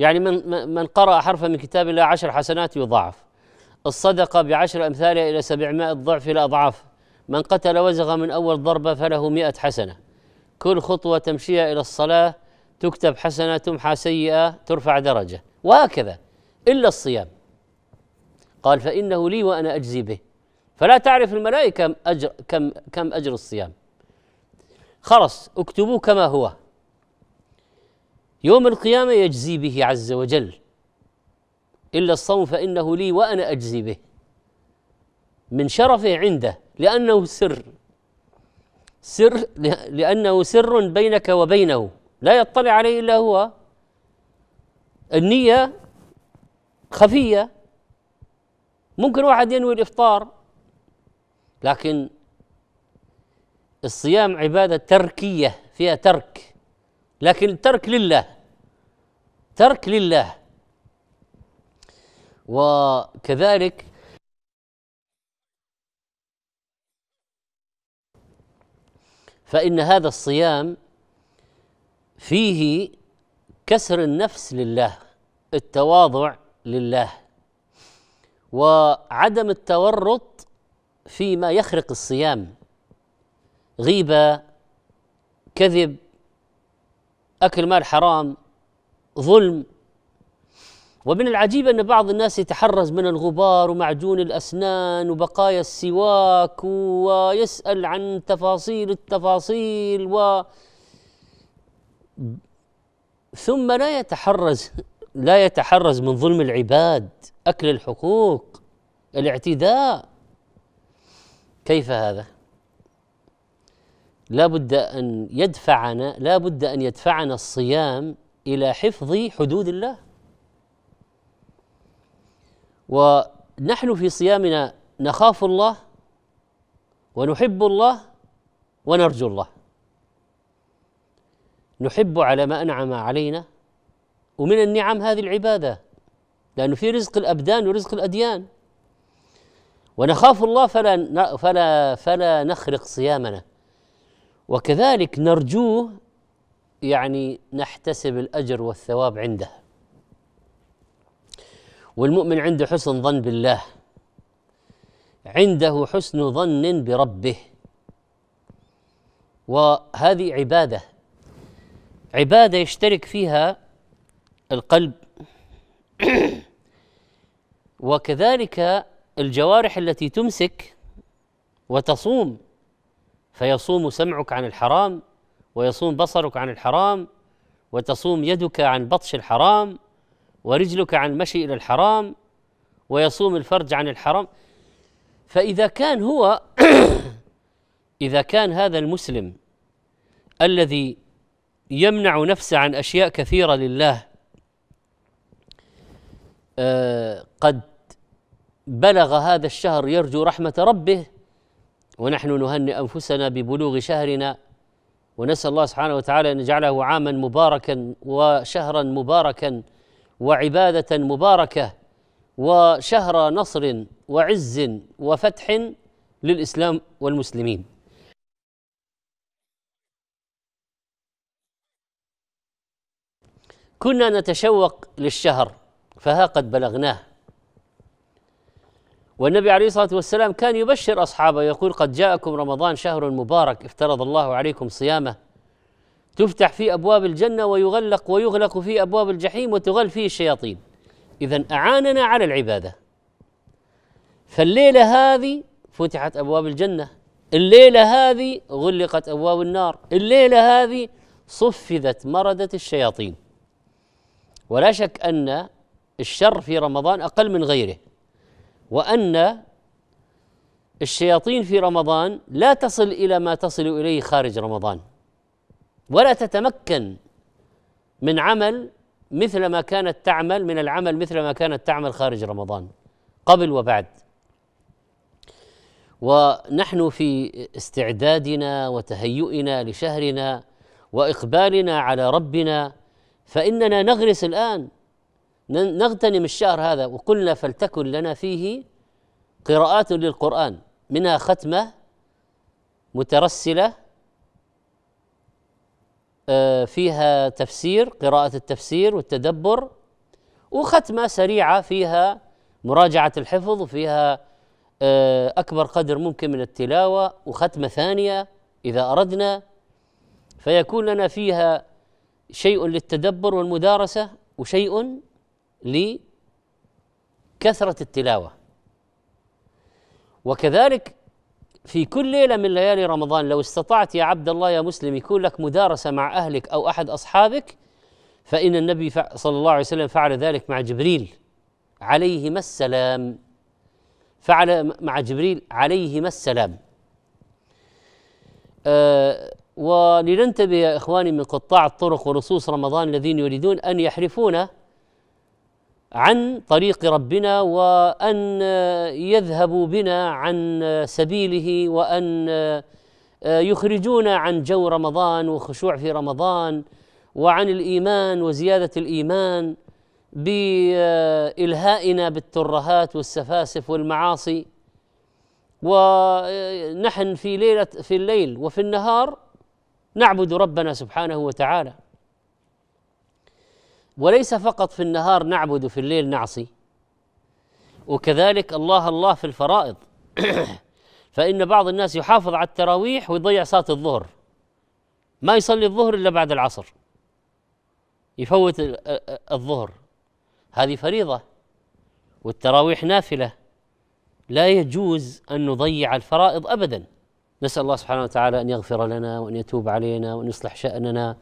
يعني من من قرأ حرفا من كتاب الله عشر حسنات يضاعف الصدقة بعشر أمثالها إلى سبعمائة ضعف إلى أضعاف من قتل وزغ من أول ضربة فله مئة حسنة كل خطوة تمشيها إلى الصلاة تكتب حسنة تمحى سيئة ترفع درجة وهكذا إلا الصيام قال فإنه لي وأنا أجزي به فلا تعرف الملائكة كم أجر, كم, كم أجر الصيام خلص اكتبوه كما هو يوم القيامة يجزي به عز وجل إلا الصوم فإنه لي وأنا أجزي به من شرفه عنده لأنه سر سر لأنه سر بينك وبينه لا يطلع عليه إلا هو النية خفية ممكن واحد ينوي الإفطار لكن الصيام عبادة تركية فيها ترك لكن ترك لله ترك لله وكذلك فإن هذا الصيام فيه كسر النفس لله التواضع لله وعدم التورط فيما يخرق الصيام غيبه كذب أكل مال حرام ظلم ومن العجيب أن بعض الناس يتحرز من الغبار ومعجون الأسنان وبقايا السواك ويسأل عن تفاصيل التفاصيل و ثم لا يتحرز لا يتحرز من ظلم العباد أكل الحقوق الاعتداء كيف هذا؟ لا بد أن يدفعنا لا بد أن يدفعنا الصيام إلى حفظ حدود الله ونحن في صيامنا نخاف الله ونحب الله ونرجو الله نحب على ما أنعم علينا ومن النعم هذه العبادة لأنه في رزق الأبدان ورزق الأديان ونخاف الله فلا فلا فلا نخرق صيامنا وكذلك نرجوه يعني نحتسب الاجر والثواب عنده والمؤمن عنده حسن ظن بالله عنده حسن ظن بربه وهذه عباده عباده يشترك فيها القلب وكذلك الجوارح التي تمسك وتصوم فيصوم سمعك عن الحرام ويصوم بصرك عن الحرام وتصوم يدك عن بطش الحرام ورجلك عن مشي الى الحرام ويصوم الفرج عن الحرام فاذا كان هو اذا كان هذا المسلم الذي يمنع نفسه عن اشياء كثيره لله آه، قد بلغ هذا الشهر يرجو رحمه ربه ونحن نهنئ أنفسنا ببلوغ شهرنا ونسأل الله سبحانه وتعالى أن يجعله عاما مباركا وشهرا مباركا وعبادة مباركة وشهر نصر وعز وفتح للإسلام والمسلمين كنا نتشوق للشهر فها قد بلغناه والنبي عليه الصلاه والسلام كان يبشر اصحابه يقول قد جاءكم رمضان شهر مبارك افترض الله عليكم صيامه تفتح فيه ابواب الجنه ويغلق ويغلق فيه ابواب الجحيم وتغل فيه الشياطين اذا اعاننا على العباده فالليله هذه فتحت ابواب الجنه الليله هذه غلقت ابواب النار الليله هذه صفذت مرده الشياطين ولا شك ان الشر في رمضان اقل من غيره وأن الشياطين في رمضان لا تصل إلى ما تصل إليه خارج رمضان ولا تتمكن من عمل مثل ما كانت تعمل من العمل مثل ما كانت تعمل خارج رمضان قبل وبعد ونحن في استعدادنا وتهيئنا لشهرنا واقبالنا على ربنا فاننا نغرس الان نغتنم الشهر هذا وقلنا فلتكن لنا فيه قراءات للقرآن منها ختمة مترسلة آه، فيها تفسير قراءة التفسير والتدبر وختمة سريعة فيها مراجعة الحفظ وفيها آه، أكبر قدر ممكن من التلاوة وختمة ثانية إذا أردنا فيكون لنا فيها شيء للتدبر والمدارسة وشيء لكثرة التلاوة وكذلك في كل ليلة من ليالي رمضان لو استطعت يا عبد الله يا مسلم يكون لك مدارسة مع أهلك أو أحد أصحابك فإن النبي صلى الله عليه وسلم فعل ذلك مع جبريل عليهما السلام فعل مع جبريل عليهما السلام آه ولننتبه يا إخواني من قطاع الطرق ونصوص رمضان الذين يريدون أن يحرفون عن طريق ربنا وان يذهبوا بنا عن سبيله وان يخرجونا عن جو رمضان وخشوع في رمضان وعن الايمان وزياده الايمان بالهائنا بالترهات والسفاسف والمعاصي ونحن في ليله في الليل وفي النهار نعبد ربنا سبحانه وتعالى وليس فقط في النهار نعبد وفي الليل نعصي وكذلك الله الله في الفرائض فإن بعض الناس يحافظ على التراويح ويضيع صلاة الظهر ما يصلي الظهر إلا بعد العصر يفوت الظهر هذه فريضة والتراويح نافلة لا يجوز أن نضيع الفرائض أبدا نسأل الله سبحانه وتعالى أن يغفر لنا وأن يتوب علينا وأن يصلح شأننا